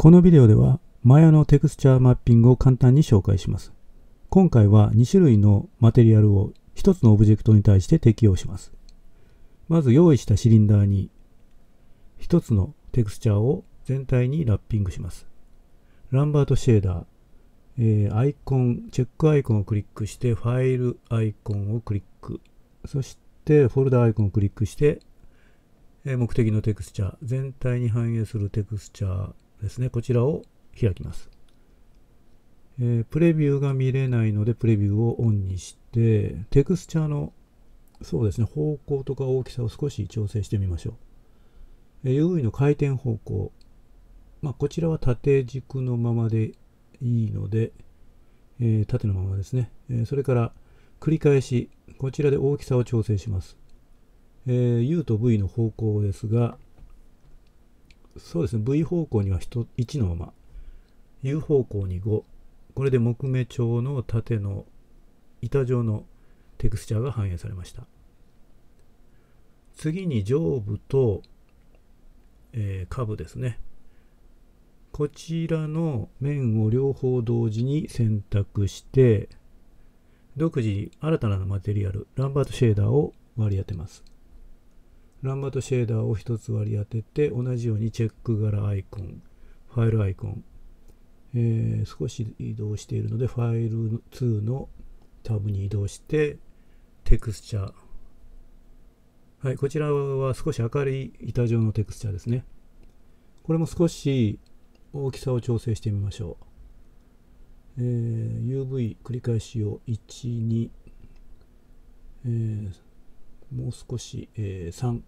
このビデオではマヤのテクスチャーマッピングを簡単に紹介します。今回は2種類のマテリアルを1つのオブジェクトに対して適用します。まず用意したシリンダーに1つのテクスチャーを全体にラッピングします。ランバートシェーダー、えー、アイコン、チェックアイコンをクリックして、ファイルアイコンをクリック、そしてフォルダアイコンをクリックして、え目的のテクスチャー、全体に反映するテクスチャー、ですね、こちらを開きます。えー、プレビューが見れないので、プレビューをオンにして、テクスチャーの、そうですね、方向とか大きさを少し調整してみましょう。えー、u v の回転方向。まあ、こちらは縦軸のままでいいので、えー、縦のままですね。えそれから、繰り返し、こちらで大きさを調整します。え U と V の方向ですが、そうですね、V 方向には 1, 1のまま、U 方向に5、これで木目調の縦の板状のテクスチャーが反映されました。次に上部と、えー、下部ですね。こちらの面を両方同時に選択して、独自に新たなマテリアル、ランバートシェーダーを割り当てます。ランバートシェーダーを一つ割り当てて、同じようにチェック柄アイコン、ファイルアイコン、えー、少し移動しているので、ファイル2のタブに移動して、テクスチャー。はい、こちらは少し明るい板状のテクスチャーですね。これも少し大きさを調整してみましょう。えー、UV 繰り返しを1、2、えーもう少し、えー、3、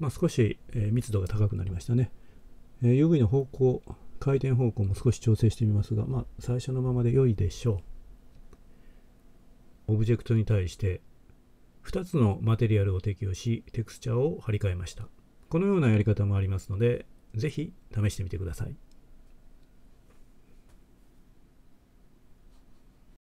まあ、少し、え密度が高くなりましたね、え UV の方向、回転方向も少し調整してみますが、まあ、最初のままで良いでしょう。オブジェクトに対して2つのマテリアルを適用し、テクスチャを張り替えました。このようなやり方もありますので、是非試してみてください。